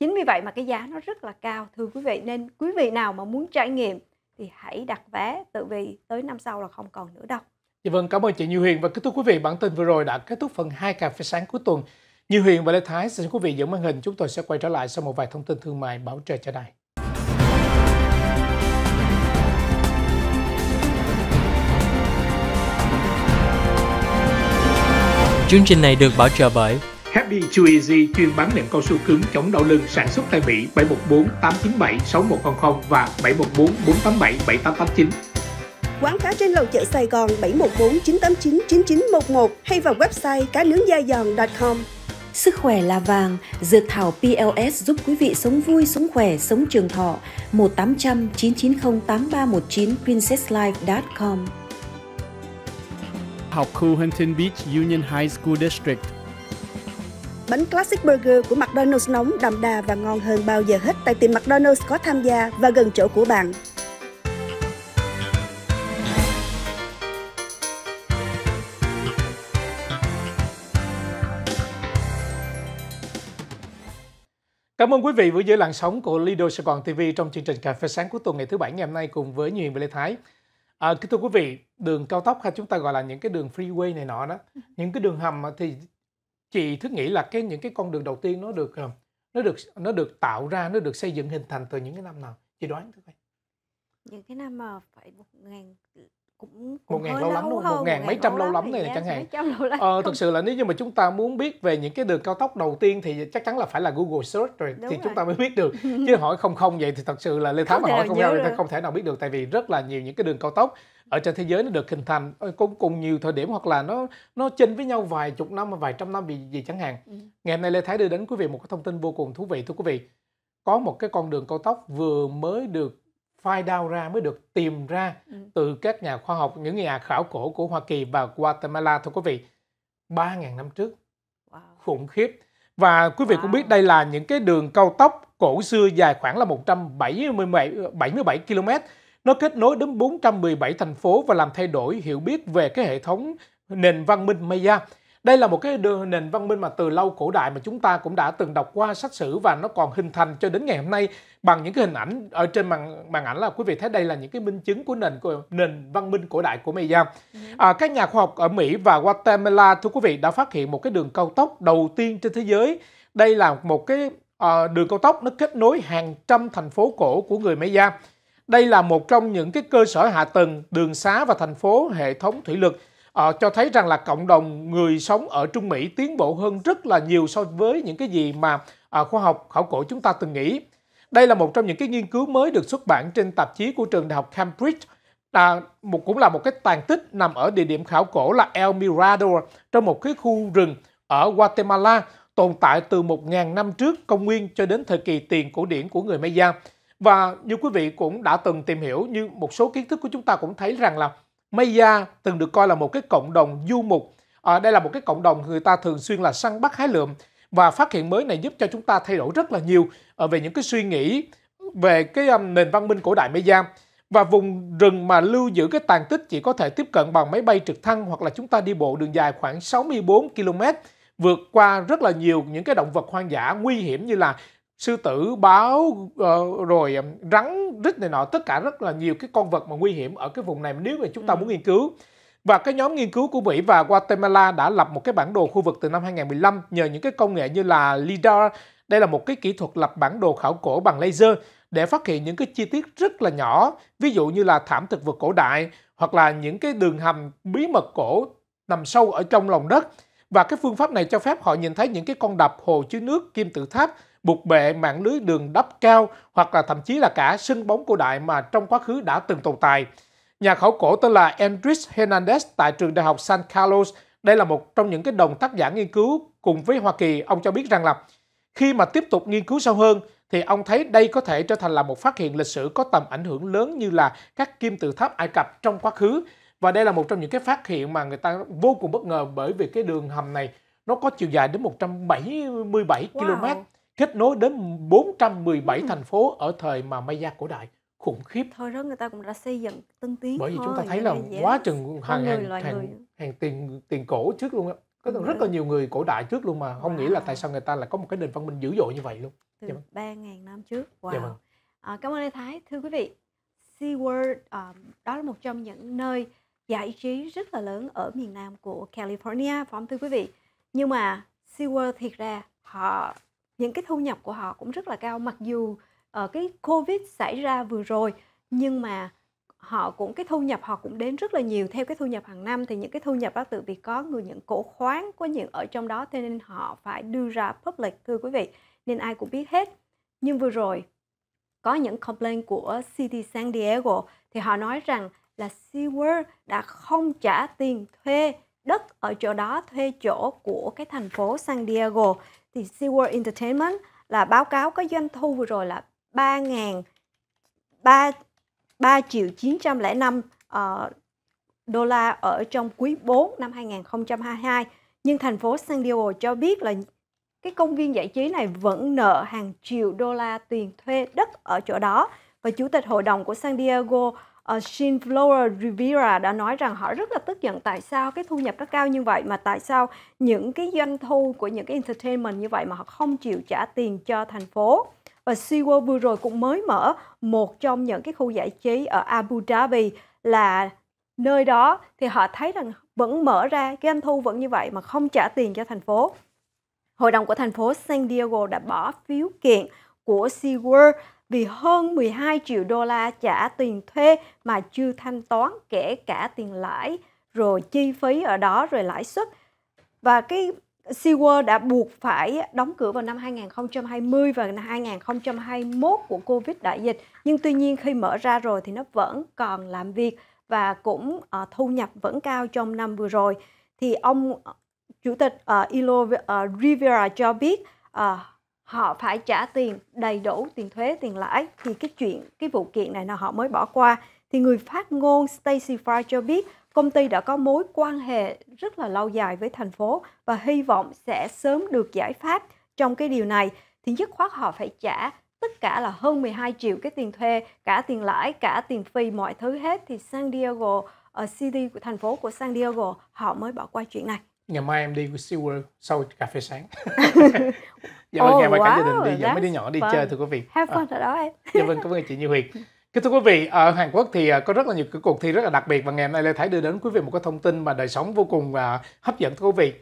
Chính vì vậy mà cái giá nó rất là cao thưa quý vị nên quý vị nào mà muốn trải nghiệm thì hãy đặt vé tự vì tới năm sau là không còn nữa đâu. Dạ vâng, cảm ơn chị Như Huyền và kết thúc quý vị, bản tin vừa rồi đã kết thúc phần 2 cà phê sáng cuối tuần. Như Huyền và Lê Thái xin quý vị dẫn màn hình, chúng tôi sẽ quay trở lại sau một vài thông tin thương mại bảo trợ cho đài. Chương trình này được bảo trợ bởi Happy Too Easy chuyên bán nệm cao su cứng chống đau lưng sản xuất tại Mỹ 714 897 6100 và 714 487 7889. Quán cá trên lầu chợ Sài Gòn 714 989 9911 hay vào website cá nướng da giòn.com. Sức khỏe là vàng, dược thảo PLS giúp quý vị sống vui, sống khỏe, sống trường thọ. 1800 990 8319 princesslife.com. Học khu Huntington Beach Union High School District Bánh Classic Burger của McDonald's nóng đậm đà và ngon hơn bao giờ hết tại tiệm McDonald's có tham gia và gần chỗ của bạn. Cảm ơn quý vị vừa giữ làn sóng của Lido Sài Gòn TV trong chương trình Cà phê sáng của tuần ngày thứ bảy ngày hôm nay cùng với Như và Lê Thái. À, thưa quý vị, đường cao tốc hay chúng ta gọi là những cái đường freeway này nọ đó, những cái đường hầm thì chị thứ nghĩ là cái những cái con đường đầu tiên nó được ờ, nó được nó được tạo ra nó được xây dựng hình thành từ những cái năm nào chị đoán thưa vậy những cái năm mà phải một ngàn cũng, cũng một ngàn lâu lắm luôn một ngàn mấy trăm lâu lắm này chẳng hạn ờ, thực sự là nếu như mà chúng ta muốn biết về những cái đường cao tốc đầu tiên thì chắc chắn là phải là Google search rồi Đúng thì rồi. chúng ta mới biết được [laughs] chứ hỏi không không vậy thì thật sự là Lê Thám mà hỏi không ra thì không thể nào biết được tại vì rất là nhiều những cái đường cao tốc ở trên thế giới nó được hình thành cũng cùng nhiều thời điểm hoặc là nó nó chênh với nhau vài chục năm vài trăm năm vì gì chẳng hạn. Ừ. Ngày hôm nay Lê Thái đưa đến quý vị một cái thông tin vô cùng thú vị thưa quý vị. Có một cái con đường cao tốc vừa mới được phai down ra mới được tìm ra ừ. từ các nhà khoa học những nhà khảo cổ của Hoa Kỳ và Guatemala thưa quý vị. 3.000 năm trước. Khủng khiếp. Và quý vị wow. cũng biết đây là những cái đường cao tốc cổ xưa dài khoảng là 177 77 km nó kết nối đến 417 thành phố và làm thay đổi hiểu biết về cái hệ thống nền văn minh Maya. Đây là một cái nền văn minh mà từ lâu cổ đại mà chúng ta cũng đã từng đọc qua sách sử và nó còn hình thành cho đến ngày hôm nay bằng những cái hình ảnh ở trên màn màn ảnh là quý vị thấy đây là những cái minh chứng của nền của nền văn minh cổ đại của Maya. Ừ. À, các nhà khoa học ở Mỹ và Guatemala thưa quý vị đã phát hiện một cái đường cao tốc đầu tiên trên thế giới. Đây là một cái à, đường cao tốc nó kết nối hàng trăm thành phố cổ của người Maya. Đây là một trong những cái cơ sở hạ tầng, đường xá và thành phố hệ thống thủy lực à, cho thấy rằng là cộng đồng người sống ở Trung Mỹ tiến bộ hơn rất là nhiều so với những cái gì mà à, khoa học khảo cổ chúng ta từng nghĩ. Đây là một trong những cái nghiên cứu mới được xuất bản trên tạp chí của trường đại học Cambridge là một cũng là một cái tàn tích nằm ở địa điểm khảo cổ là El Mirador trong một cái khu rừng ở Guatemala tồn tại từ 1.000 năm trước công nguyên cho đến thời kỳ tiền cổ điển của người Maya. Và như quý vị cũng đã từng tìm hiểu như một số kiến thức của chúng ta cũng thấy rằng là Maya từng được coi là một cái cộng đồng du mục. À, đây là một cái cộng đồng người ta thường xuyên là săn bắt hái lượm và phát hiện mới này giúp cho chúng ta thay đổi rất là nhiều à, về những cái suy nghĩ về cái um, nền văn minh cổ đại Maya và vùng rừng mà lưu giữ cái tàn tích chỉ có thể tiếp cận bằng máy bay trực thăng hoặc là chúng ta đi bộ đường dài khoảng 64 km vượt qua rất là nhiều những cái động vật hoang dã nguy hiểm như là sư tử báo ờ, rồi rắn rít này nọ tất cả rất là nhiều cái con vật mà nguy hiểm ở cái vùng này nếu mà chúng ta ừ. muốn nghiên cứu và cái nhóm nghiên cứu của Mỹ và Guatemala đã lập một cái bản đồ khu vực từ năm 2015 nhờ những cái công nghệ như là LIDAR. Đây là một cái kỹ thuật lập bản đồ khảo cổ bằng laser để phát hiện những cái chi tiết rất là nhỏ, ví dụ như là thảm thực vật cổ đại hoặc là những cái đường hầm bí mật cổ nằm sâu ở trong lòng đất. Và cái phương pháp này cho phép họ nhìn thấy những cái con đập, hồ chứa nước, kim tự tháp bục bệ mạng lưới đường đắp cao hoặc là thậm chí là cả sân bóng cổ đại mà trong quá khứ đã từng tồn tại. Nhà khảo cổ tên là Andres Hernandez tại trường đại học San Carlos. Đây là một trong những cái đồng tác giả nghiên cứu cùng với Hoa Kỳ. Ông cho biết rằng là khi mà tiếp tục nghiên cứu sâu hơn thì ông thấy đây có thể trở thành là một phát hiện lịch sử có tầm ảnh hưởng lớn như là các kim tự tháp Ai Cập trong quá khứ. Và đây là một trong những cái phát hiện mà người ta vô cùng bất ngờ bởi vì cái đường hầm này nó có chiều dài đến 177 wow. km kết nối đến 417 ừ. thành phố ở thời mà Maya cổ đại khủng khiếp thôi đó người ta cũng đã xây dựng tân tiến bởi vì thôi, chúng ta thấy là quá chừng hàng người, hàng hàng, hàng tiền tiền cổ trước luôn á có ừ. rất là nhiều người cổ đại trước luôn mà không wow. nghĩ là tại sao người ta lại có một cái nền văn minh dữ dội như vậy luôn từ dạ vâng. ba ngàn năm trước wow. dạ vâng. à, cảm ơn Lê Thái thưa quý vị SeaWorld à, đó là một trong những nơi giải trí rất là lớn ở miền Nam của California phóng thưa quý vị nhưng mà Sea World thiệt ra họ những cái thu nhập của họ cũng rất là cao mặc dù ở ờ, cái covid xảy ra vừa rồi nhưng mà họ cũng cái thu nhập họ cũng đến rất là nhiều theo cái thu nhập hàng năm thì những cái thu nhập đó tự vì có người nhận cổ khoán có những ở trong đó thế nên họ phải đưa ra public thưa quý vị nên ai cũng biết hết nhưng vừa rồi có những complaint của City San Diego thì họ nói rằng là SeaWorld đã không trả tiền thuê đất ở chỗ đó thuê chỗ của cái thành phố San Diego thì SeaWorld Entertainment là báo cáo có doanh thu vừa rồi là 3 ngàn 3 3 triệu 905 uh, ờ, đô la ở trong quý 4 năm 2022 nhưng thành phố San Diego cho biết là cái công viên giải trí này vẫn nợ hàng triệu đô la tiền thuê đất ở chỗ đó và chủ tịch hội đồng của San Diego uh, ờ, Jean Flora Rivera đã nói rằng họ rất là tức giận tại sao cái thu nhập nó cao như vậy mà tại sao những cái doanh thu của những cái entertainment như vậy mà họ không chịu trả tiền cho thành phố. Và SeaWorld vừa rồi cũng mới mở một trong những cái khu giải trí ở Abu Dhabi là nơi đó thì họ thấy rằng vẫn mở ra cái doanh thu vẫn như vậy mà không trả tiền cho thành phố. Hội đồng của thành phố San Diego đã bỏ phiếu kiện của SeaWorld vì hơn 12 triệu đô la trả tiền thuê mà chưa thanh toán kể cả tiền lãi rồi chi phí ở đó rồi lãi suất. Và cái SeaWorld đã buộc phải đóng cửa vào năm 2020 và năm 2021 của Covid đại dịch. Nhưng tuy nhiên khi mở ra rồi thì nó vẫn còn làm việc và cũng uh, thu nhập vẫn cao trong năm vừa rồi. Thì ông ờ, Chủ tịch uh, Ilo uh, Rivera cho biết uh, họ phải trả tiền đầy đủ tiền thuế tiền lãi thì cái chuyện cái vụ kiện này là họ mới bỏ qua thì người phát ngôn Stacy Fry cho biết công ty đã có mối quan hệ rất là lâu dài với thành phố và hy vọng sẽ sớm được giải pháp trong cái điều này thì dứt khoát họ phải trả tất cả là hơn 12 triệu cái tiền thuê, cả tiền lãi, cả tiền phí, mọi thứ hết thì San Diego ở ờ, city của thành phố của San Diego họ mới bỏ qua chuyện này ngày mai em đi SeaWorld sau cà phê sáng [laughs] dạ vâng oh, ngày mai wow, cả gia đình đi dẫn dạ, mấy đứa nhỏ đi fun. chơi thưa quý vị have fun ờ. ở đó em dạ vâng cảm ơn chị như huyền Kính thưa quý vị, ở Hàn Quốc thì ờ, có rất là nhiều cái cuộc thi rất là đặc biệt và ngày hôm nay Lê Thái đưa đến quý vị một cái thông tin mà đời sống vô cùng và ờ, hấp dẫn thưa quý vị.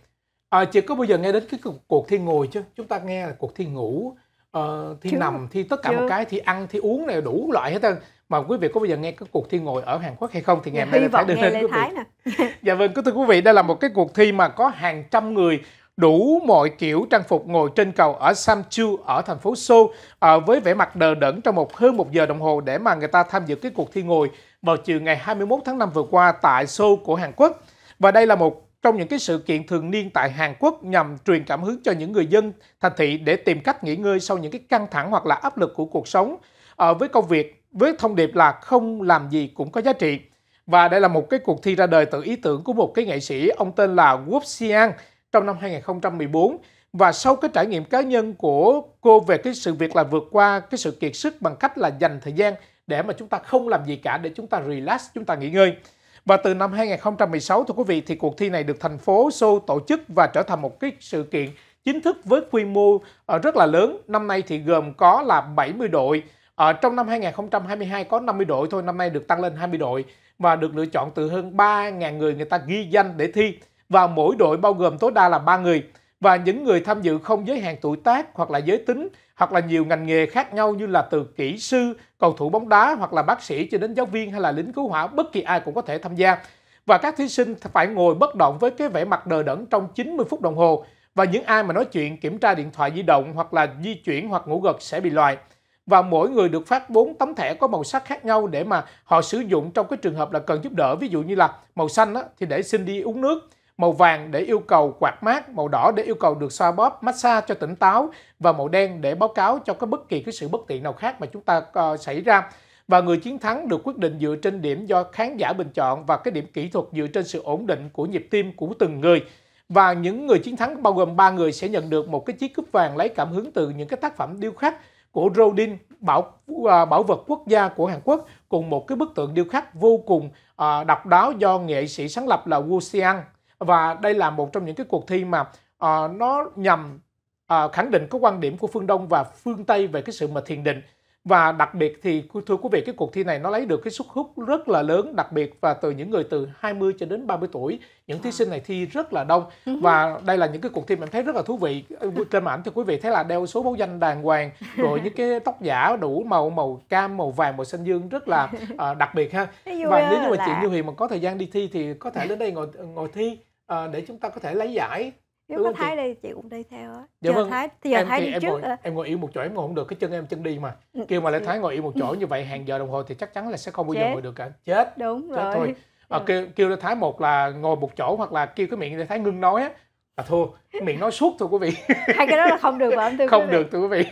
À, chị có bao giờ nghe đến cái cuộc thi ngồi chứ? Chúng ta nghe là cuộc thi ngủ, uh, thi Chứ. nằm, thi tất cả Chứ. một cái, thi ăn, thi uống này đủ loại hết trơn mà quý vị có bao giờ nghe cái cuộc thi ngồi ở Hàn Quốc hay không thì ngày dạ, mai Lê Thái được lên quý vị. Nè. [laughs] dạ vâng, thưa quý vị, đây là một cái cuộc thi mà có hàng trăm người đủ mọi kiểu trang phục ngồi trên cầu ở Samchu ở thành phố Seoul à, với vẻ mặt đờ đẫn trong một hơn một giờ đồng hồ để mà người ta tham dự cái cuộc thi ngồi vào chiều ngày 21 tháng 5 vừa qua tại Seoul của Hàn Quốc. Và đây là một trong những cái sự kiện thường niên tại Hàn Quốc nhằm truyền cảm hứng cho những người dân thành thị để tìm cách nghỉ ngơi sau những cái căng thẳng hoặc là áp lực của cuộc sống à, với công việc với thông điệp là không làm gì cũng có giá trị. Và đây là một cái cuộc thi ra đời từ ý tưởng của một cái nghệ sĩ, ông tên là Wu Xiang trong năm 2014. Và sau cái trải nghiệm cá nhân của cô về cái sự việc là vượt qua cái sự kiệt sức bằng cách là dành thời gian để mà chúng ta không làm gì cả để chúng ta relax, chúng ta nghỉ ngơi. Và từ năm 2016 thưa quý vị thì cuộc thi này được thành phố Seoul tổ chức và trở thành một cái sự kiện chính thức với quy mô ờ, rất là lớn. Năm nay thì gồm có là 70 đội ở ờ, trong năm 2022 có 50 đội thôi, năm nay được tăng lên 20 đội và được lựa chọn từ hơn 3.000 người người ta ghi danh để thi và mỗi đội bao gồm tối đa là 3 người và những người tham dự không giới hạn tuổi tác hoặc là giới tính hoặc là nhiều ngành nghề khác nhau như là từ kỹ sư, cầu thủ bóng đá hoặc là bác sĩ cho đến giáo viên hay là lính cứu hỏa, bất kỳ ai cũng có thể tham gia. Và các thí sinh phải ngồi bất động với cái vẻ mặt đờ đẫn trong 90 phút đồng hồ và những ai mà nói chuyện, kiểm tra điện thoại di động hoặc là di chuyển hoặc ngủ gật sẽ bị loại và mỗi người được phát bốn tấm thẻ có màu sắc khác nhau để mà họ sử dụng trong cái trường hợp là cần giúp đỡ. Ví dụ như là màu xanh á, thì để xin đi uống nước, màu vàng để yêu cầu quạt mát, màu đỏ để yêu cầu được xoa bóp, massage cho tỉnh táo và màu đen để báo cáo cho cái bất kỳ cái sự bất tiện nào khác mà chúng ta uh, xảy ra. Và người chiến thắng được quyết định dựa trên điểm do khán giả bình chọn và cái điểm kỹ thuật dựa trên sự ổn định của nhịp tim của từng người. Và những người chiến thắng bao gồm 3 người sẽ nhận được một cái chiếc cúp vàng lấy cảm hứng từ những cái tác phẩm điêu khắc của Rodin bảo à, bảo vật quốc gia của Hàn Quốc cùng một cái bức tượng điêu khắc vô cùng à, độc đáo do nghệ sĩ sáng lập là Woo Xiang và đây là một trong những cái cuộc thi mà à, nó nhằm khẳng định cái quan điểm của phương Đông và phương Tây về cái sự mà thiền định và đặc biệt thì thưa quý vị cái cuộc thi này nó lấy được cái sức hút rất là lớn đặc biệt và từ những người từ 20 cho đến 30 tuổi những thí sinh này thi rất là đông ừ và đây là những cái cuộc thi mình thấy rất là thú vị ờ, [laughs] trên màn ảnh thì quý vị thấy là đeo số báo danh đàng hoàng rồi những cái tóc giả đủ màu màu cam màu vàng màu xanh dương rất là uh, [laughs] đặc biệt ha và nếu như mà chị Như Huyền mà có thời gian đi thi thì có thể đến đây ngồi ngồi thi uh, để chúng ta có thể lấy giải nếu ừ, có thái chị? đây chị cũng đi theo á dạ giờ vâng. thái thì giờ em, thái thì đi em trước ngồi, à. em ngồi yên một chỗ em ngồi không được cái chân em chân đi mà ừ, kêu mà lại ừ. thái ngồi yên một chỗ như vậy hàng giờ đồng hồ thì chắc chắn là sẽ không bao giờ ngồi được cả chết đúng chết rồi thôi à, kêu kêu lại thái một là ngồi một chỗ hoặc là kêu cái miệng để thái ngưng nói á là thua miệng nói suốt thôi quý vị [laughs] hai cái đó là không được mà thưa không được thưa quý vị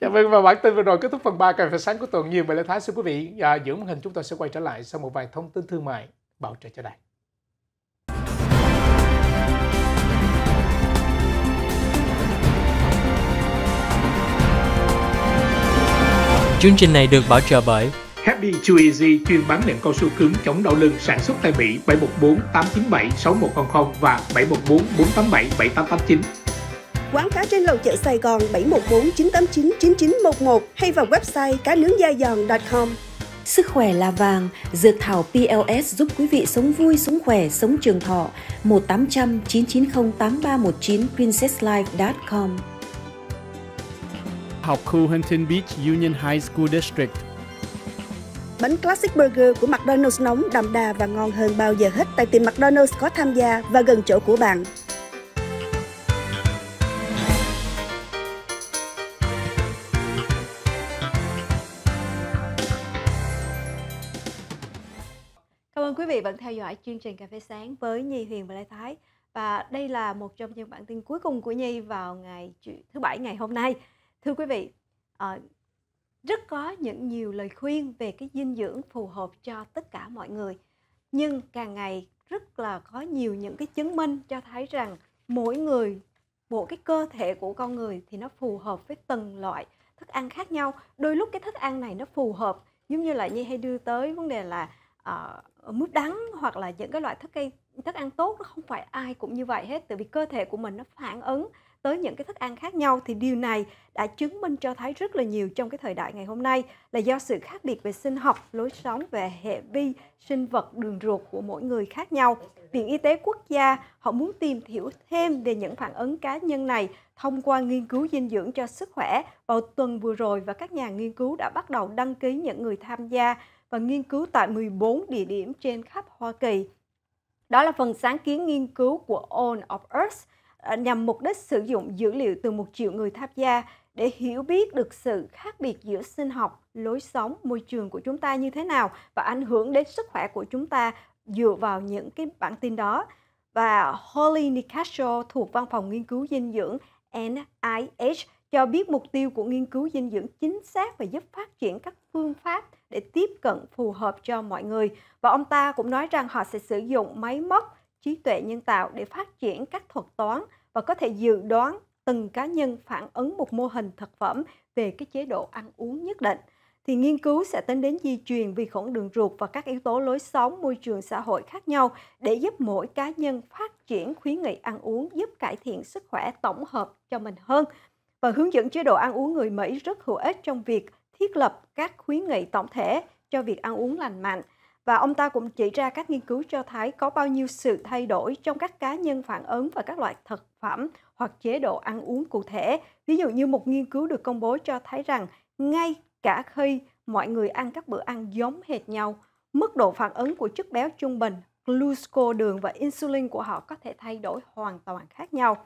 dạ vâng và bản tin vừa rồi kết thúc phần 3 cà phê sáng của tuần nhiều về lê thái xin quý vị à, dưỡng màn hình chúng tôi sẽ quay trở lại sau một vài thông tin thương mại bảo trợ cho đài Chương trình này được bảo trợ bởi Happy Chew Easy chuyên bán nệm cao su cứng chống đau lưng sản xuất tại Mỹ 714 897 6100 và 714 487 7889. Quán cá trên lầu chợ Sài Gòn 714 989 9911 hay vào website cá nướng da giòn.com. Sức khỏe là vàng, dược thảo PLS giúp quý vị sống vui, sống khỏe, sống trường thọ. 1 800 990 8319 princesslife.com học khu Huntington Beach Union High School District. Bánh Classic Burger của McDonald's nóng, đậm đà và ngon hơn bao giờ hết tại tiệm McDonald's có tham gia và gần chỗ của bạn. Cảm ơn quý vị vẫn theo dõi chương trình Cà phê sáng với Nhi Huyền và Lê Thái. Và đây là một trong những bản tin cuối cùng của Nhi vào ngày thứ bảy ngày hôm nay thưa quý vị à, rất có những nhiều lời khuyên về cái dinh dưỡng phù hợp cho tất cả mọi người nhưng càng ngày rất là có nhiều những cái chứng minh cho thấy rằng mỗi người bộ cái cơ thể của con người thì nó phù hợp với từng loại thức ăn khác nhau đôi lúc cái thức ăn này nó phù hợp giống như là như hay đưa tới vấn đề là uh, mướp đắng hoặc là những cái loại thức ăn thức ăn tốt nó không phải ai cũng như vậy hết tại vì cơ thể của mình nó phản ứng tới những cái thức ăn khác nhau thì điều này đã chứng minh cho thấy rất là nhiều trong cái thời đại ngày hôm nay là do sự khác biệt về sinh học, lối sống về hệ vi sinh vật đường ruột của mỗi người khác nhau. Viện Y tế Quốc gia họ muốn tìm hiểu thêm về những phản ứng cá nhân này thông qua nghiên cứu dinh dưỡng cho sức khỏe vào tuần vừa rồi và các nhà nghiên cứu đã bắt đầu đăng ký những người tham gia và nghiên cứu tại 14 địa điểm trên khắp Hoa Kỳ. Đó là phần sáng kiến nghiên cứu của All of Earth, Ờ, nhằm mục đích sử dụng dữ liệu từ một triệu người tham gia để hiểu biết được sự khác biệt giữa sinh học, lối sống, môi trường của chúng ta như thế nào và ảnh hưởng đến sức khỏe của chúng ta dựa vào những cái bản tin đó. Và Holly Nicastro thuộc Văn phòng Nghiên cứu Dinh dưỡng NIH cho biết mục tiêu của nghiên cứu dinh dưỡng chính xác và giúp phát triển các phương pháp để tiếp cận phù hợp cho mọi người. Và ông ta cũng nói rằng họ sẽ sử dụng máy móc trí tuệ nhân tạo để phát triển các thuật toán và có thể dự đoán từng cá nhân phản ứng một mô hình thực phẩm về cái chế độ ăn uống nhất định thì nghiên cứu sẽ tính đến di truyền vi khuẩn đường ruột và các yếu tố lối sống môi trường xã hội khác nhau để giúp mỗi cá nhân phát triển khuyến nghị ăn uống giúp cải thiện sức khỏe tổng hợp cho mình hơn và hướng dẫn chế độ ăn uống người Mỹ rất hữu ích trong việc thiết lập các khuyến nghị tổng thể cho việc ăn uống lành mạnh và ông ta cũng chỉ ra các nghiên cứu cho thấy có bao nhiêu sự thay đổi trong các cá nhân phản ứng và các loại thực phẩm hoặc chế độ ăn uống cụ thể. Ví dụ như một nghiên cứu được công bố cho thấy rằng ngay cả khi mọi người ăn các bữa ăn giống hệt nhau, mức độ phản ứng của chất béo trung bình, glucose đường và insulin của họ có thể thay đổi hoàn toàn khác nhau.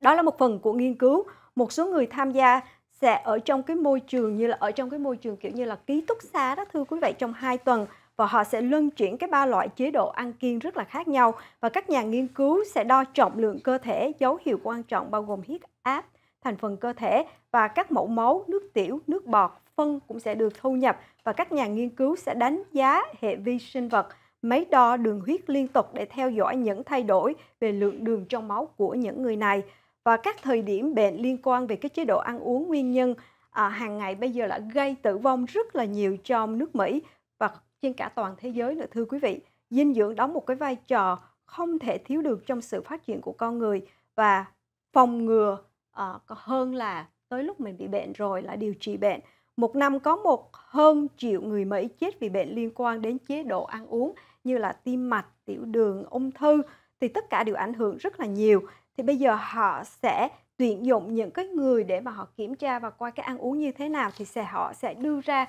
Đó là một phần của nghiên cứu. Một số người tham gia sẽ ở trong cái môi trường như là ở trong cái môi trường kiểu như là ký túc xá đó thưa quý vị trong 2 tuần và họ sẽ luân chuyển cái ba loại chế độ ăn kiêng rất là khác nhau và các nhà nghiên cứu sẽ đo trọng lượng cơ thể, dấu hiệu quan trọng bao gồm huyết áp, thành phần cơ thể và các mẫu máu, nước tiểu, nước bọt, phân cũng sẽ được thu nhập và các nhà nghiên cứu sẽ đánh giá hệ vi sinh vật, máy đo đường huyết liên tục để theo dõi những thay đổi về lượng đường trong máu của những người này và các thời điểm bệnh liên quan về cái chế độ ăn uống nguyên nhân à, hàng ngày bây giờ là gây tử vong rất là nhiều trong nước Mỹ và trên cả toàn thế giới nữa thưa quý vị. Dinh dưỡng đóng một cái vai trò không thể thiếu được trong sự phát triển của con người và phòng ngừa uh, hơn là tới lúc mình bị bệnh rồi là điều trị bệnh. Một năm có một hơn triệu người Mỹ chết vì bệnh liên quan đến chế độ ăn uống như là tim mạch, tiểu đường, ung thư thì tất cả đều ảnh hưởng rất là nhiều. Thì bây giờ họ sẽ tuyển dụng những cái người để mà họ kiểm tra và coi cái ăn uống như thế nào thì sẽ họ sẽ đưa ra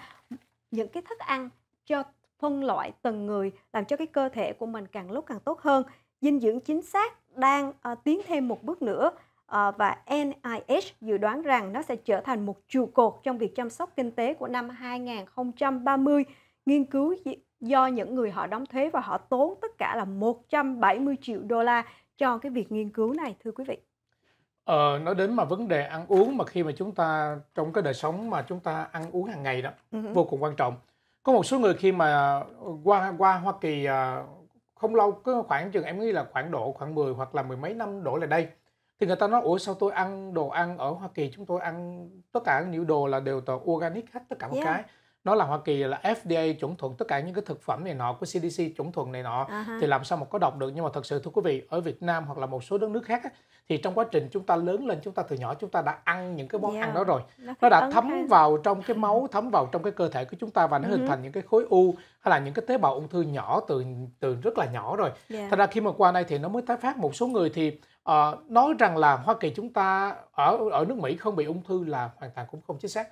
những cái thức ăn cho phân loại từng người làm cho cái cơ thể của mình càng lúc càng tốt hơn dinh dưỡng chính xác đang uh, tiến thêm một bước nữa uh, và NIH dự đoán rằng nó sẽ trở thành một trụ cột trong việc chăm sóc kinh tế của năm 2030 nghiên cứu do những người họ đóng thuế và họ tốn tất cả là 170 triệu đô la cho cái việc nghiên cứu này thưa quý vị. Ờ, nói đến mà vấn đề ăn uống mà khi mà chúng ta trong cái đời sống mà chúng ta ăn uống hàng ngày đó uh-huh. vô cùng quan trọng có một số người khi mà ờ, qua qua Hoa Kỳ à, không lâu cứ khoảng chừng em nghĩ là khoảng độ khoảng 10 hoặc là mười mấy năm đổ lại đây thì người ta nói ủa sao tôi ăn đồ ăn ở Hoa Kỳ chúng tôi ăn tất cả những đồ là đều toàn organic hết tất cả một yeah. cái nó là Hoa Kỳ là FDA chuẩn thuận tất cả những cái thực phẩm này nọ của CDC chuẩn thuận này nọ uh-huh. thì làm sao mà có đọc được nhưng mà thật sự thưa quý vị ở Việt Nam hoặc là một số đất nước khác á, thì trong quá trình chúng ta lớn lên chúng ta từ nhỏ chúng ta đã ăn những cái món yeah. Dạ. ăn đó rồi nó, đã thấm vào trong cái máu thấm vào trong cái cơ thể của chúng ta và nó hình ừ thành những cái khối u hay là những cái tế bào ung thư nhỏ từ từ rất là nhỏ rồi yeah. Dạ. thật ra khi mà qua đây thì nó mới tái phát một số người thì uh, nói rằng là Hoa Kỳ chúng ta ở ở nước Mỹ không bị ung thư là hoàn toàn cũng không chính xác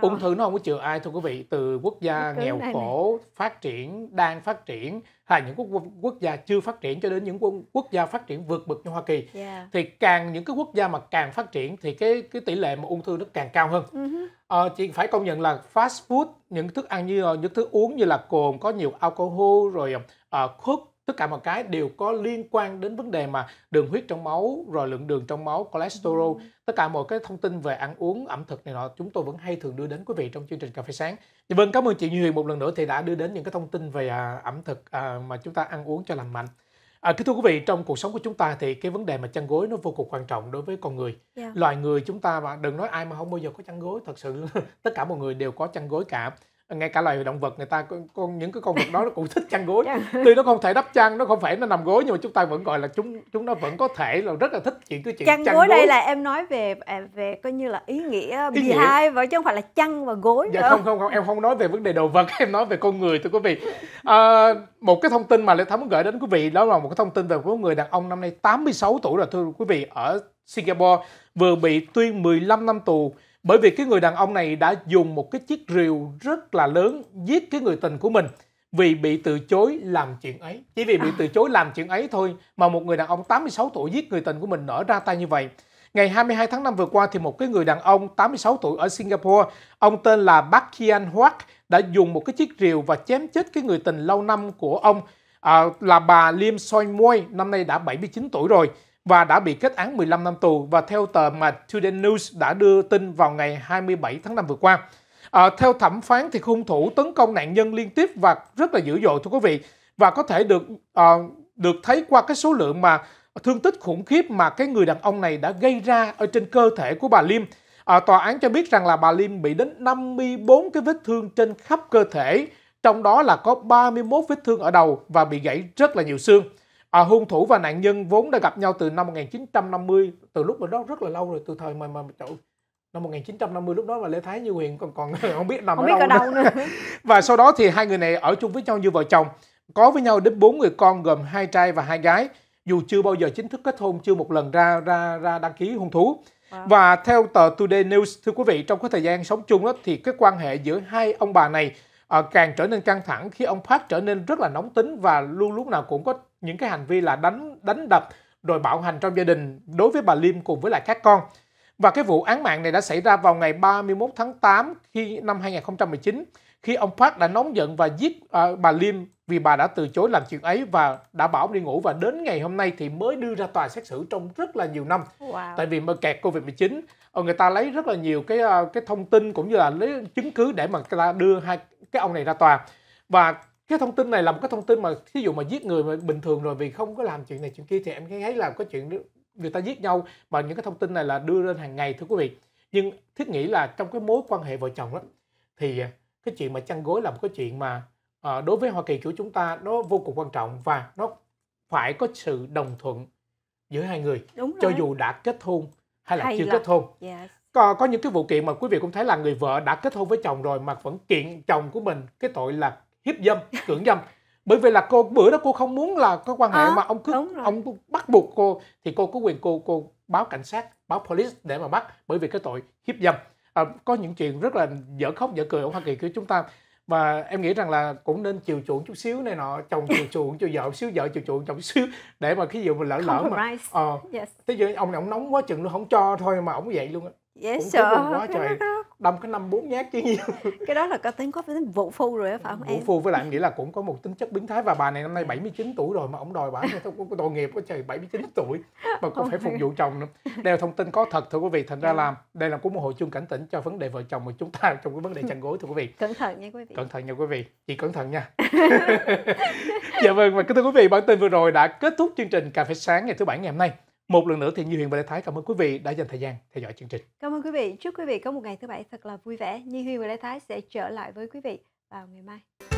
ung thư nó không có chữa ai thưa quý vị từ quốc gia nghèo khổ này. phát triển đang phát triển hay những quốc quốc gia chưa phát triển cho đến những quốc, quốc gia phát triển vượt bậc như Hoa Kỳ yeah. thì càng những cái quốc gia mà càng phát triển thì cái cái tỷ lệ mà ung thư nó càng cao hơn uh-huh. à, chị phải công nhận là fast food những thức ăn như những thứ uống như là cồn có nhiều alcohol rồi à, uh, cook tất cả mọi cái đều có liên quan đến vấn đề mà đường huyết trong máu rồi lượng đường trong máu cholesterol ừ. tất cả mọi cái thông tin về ăn uống ẩm thực này nọ chúng tôi vẫn hay thường đưa đến quý vị trong chương trình cà phê sáng thì dạ vâng cảm ơn chị Như Huyền một lần nữa thì đã đưa đến những cái thông tin về à, ẩm thực à, mà chúng ta ăn uống cho lành mạnh À, kính thưa quý vị, trong cuộc sống của chúng ta thì cái vấn đề mà chăn gối nó vô cùng quan trọng đối với con người. Yeah. Dạ. Loài người chúng ta mà đừng nói ai mà không bao giờ có chăn gối, thật sự [laughs] tất cả mọi người đều có chăn gối cả ngay cả loài động vật người ta con, những cái con vật đó nó cũng thích chăn gối dạ. tuy nó không thể đắp chăn nó không phải nó nằm gối nhưng mà chúng ta vẫn gọi là chúng chúng nó vẫn có thể là rất là thích chuyện cái chuyện chăn, chăn gối, gối đây là em nói về à, về coi như là ý nghĩa ý hai và chứ không phải là chăn và gối dạ nữa. không không không em không nói về vấn đề đồ vật [laughs] em nói về con người thưa quý vị à, một cái thông tin mà lê thắm muốn gửi đến quý vị đó là một cái thông tin về một người đàn ông năm nay 86 tuổi rồi thưa quý vị ở Singapore vừa bị tuyên 15 năm tù bởi vì cái người đàn ông này đã dùng một cái chiếc rìu rất là lớn giết cái người tình của mình vì bị từ chối làm chuyện ấy. Chỉ vì bị à. từ chối làm chuyện ấy thôi mà một người đàn ông 86 tuổi giết người tình của mình nở ra tay như vậy. Ngày 22 tháng 5 vừa qua thì một cái người đàn ông 86 tuổi ở Singapore, ông tên là Park Kian Hoak đã dùng một cái chiếc rìu và chém chết cái người tình lâu năm của ông à, là bà Lim Soi Mui, năm nay đã 79 tuổi rồi và đã bị kết án 15 năm tù và theo tờ mà Today News đã đưa tin vào ngày 27 tháng 5 vừa qua. À, theo thẩm phán thì hung thủ tấn công nạn nhân liên tiếp và rất là dữ dội thưa quý vị và có thể được à, được thấy qua cái số lượng mà thương tích khủng khiếp mà cái người đàn ông này đã gây ra ở trên cơ thể của bà Lim. À, tòa án cho biết rằng là bà Lim bị đến 54 cái vết thương trên khắp cơ thể, trong đó là có 31 vết thương ở đầu và bị gãy rất là nhiều xương à, hung thủ và nạn nhân vốn đã gặp nhau từ năm 1950 từ lúc đó rất là lâu rồi từ thời mà mà trời năm 1950 lúc đó là Lê Thái Như Huyền còn còn [laughs] không biết nằm không ở, biết đâu, ở đâu nữa. nữa. [laughs] và sau đó thì hai người này ở chung với nhau như vợ chồng, có với nhau đến bốn người con gồm hai trai và hai gái, dù chưa bao giờ chính thức kết hôn, chưa một lần ra ra ra đăng ký hôn thú. Wow. Và theo tờ Today News thưa quý vị, trong cái thời gian sống chung đó thì cái quan hệ giữa hai ông bà này ờ, càng trở nên căng thẳng khi ông Park trở nên rất là nóng tính và luôn lúc nào cũng có những cái hành vi là đánh đánh đập rồi bạo hành trong gia đình đối với bà Liêm cùng với lại các con. Và cái vụ án mạng này đã xảy ra vào ngày 31 tháng 8 khi năm 2019 khi ông Park đã nóng giận và giết uh, bà Liêm vì bà đã từ chối làm chuyện ấy và đã bảo ông đi ngủ và đến ngày hôm nay thì mới đưa ra tòa xét xử trong rất là nhiều năm. Wow. Tại vì mà kẹt Covid-19, ờ, người ta lấy rất là nhiều cái ờ, cái thông tin cũng như là lấy chứng cứ để mà người ta đưa hai cái ông này ra tòa. Và cái thông tin này là một cái thông tin mà thí dụ mà giết người mà bình thường rồi vì không có làm chuyện này chuyện kia thì em thấy là có chuyện người ta giết nhau mà những cái thông tin này là đưa lên hàng ngày thưa quý vị nhưng thiết nghĩ là trong cái mối quan hệ vợ chồng đó thì à, cái chuyện mà chăn gối là một cái chuyện mà à, đối với Hoa Kỳ của chúng ta nó vô cùng quan trọng và nó phải có sự đồng thuận giữa hai người Đúng cho dù đã kết hôn hay là hay chưa là... kết hôn yes. có, có những cái vụ kiện mà quý vị cũng thấy là người vợ đã kết hôn với chồng rồi mà vẫn kiện chồng của mình cái tội là hiếp dâm cưỡng dâm bởi vì là cô bữa đó cô không muốn là có quan hệ à, mà ông cứ ông bắt buộc cô thì cô có quyền cô cô báo cảnh sát báo police để mà bắt bởi vì cái tội hiếp dâm à, có những chuyện rất là dở khóc dở cười ở hoa kỳ của chúng ta và em nghĩ rằng là cũng nên chiều chuộng chút xíu này nọ chồng chiều [laughs] chuộng cho vợ xíu vợ chiều chuộng chồng xíu để mà cái gì mà lỡ lỡ mà ờ uh, yes. thế giờ ông này ông nóng quá chừng luôn không cho thôi mà ông vậy luôn á dễ cũng sợ quá [laughs] trời cái đâm cái năm bốn nhát chứ nhiều [laughs] cái đó là có tính có tính vụ phu rồi đó, phải không vũ em vụ phu với lại em nghĩ là cũng có một tính chất biến thái và bà này năm nay 79 tuổi rồi mà ông đòi bà có tội nghiệp có trời 79 tuổi mà còn phải phục vụ chồng nữa đều thông tin có thật thưa quý vị thành ra dạ. làm đây là cũng một hội chung cảnh tỉnh cho vấn đề vợ chồng của chúng ta trong cái vấn đề [laughs] chăn gối thưa quý vị cẩn thận nha quý vị cẩn thận nha quý vị chị cẩn thận nha dạ vâng và kính thưa quý vị bản tin vừa rồi đã kết thúc chương trình cà phê sáng ngày thứ bảy ngày hôm nay một lần nữa thì Như Huyền và Lê Thái cảm ơn quý vị đã dành thời gian theo dõi chương trình. Cảm ơn quý vị. Chúc quý vị có một ngày thứ bảy thật là vui vẻ. Như Huyền và Lê Thái sẽ trở lại với quý vị vào ngày mai.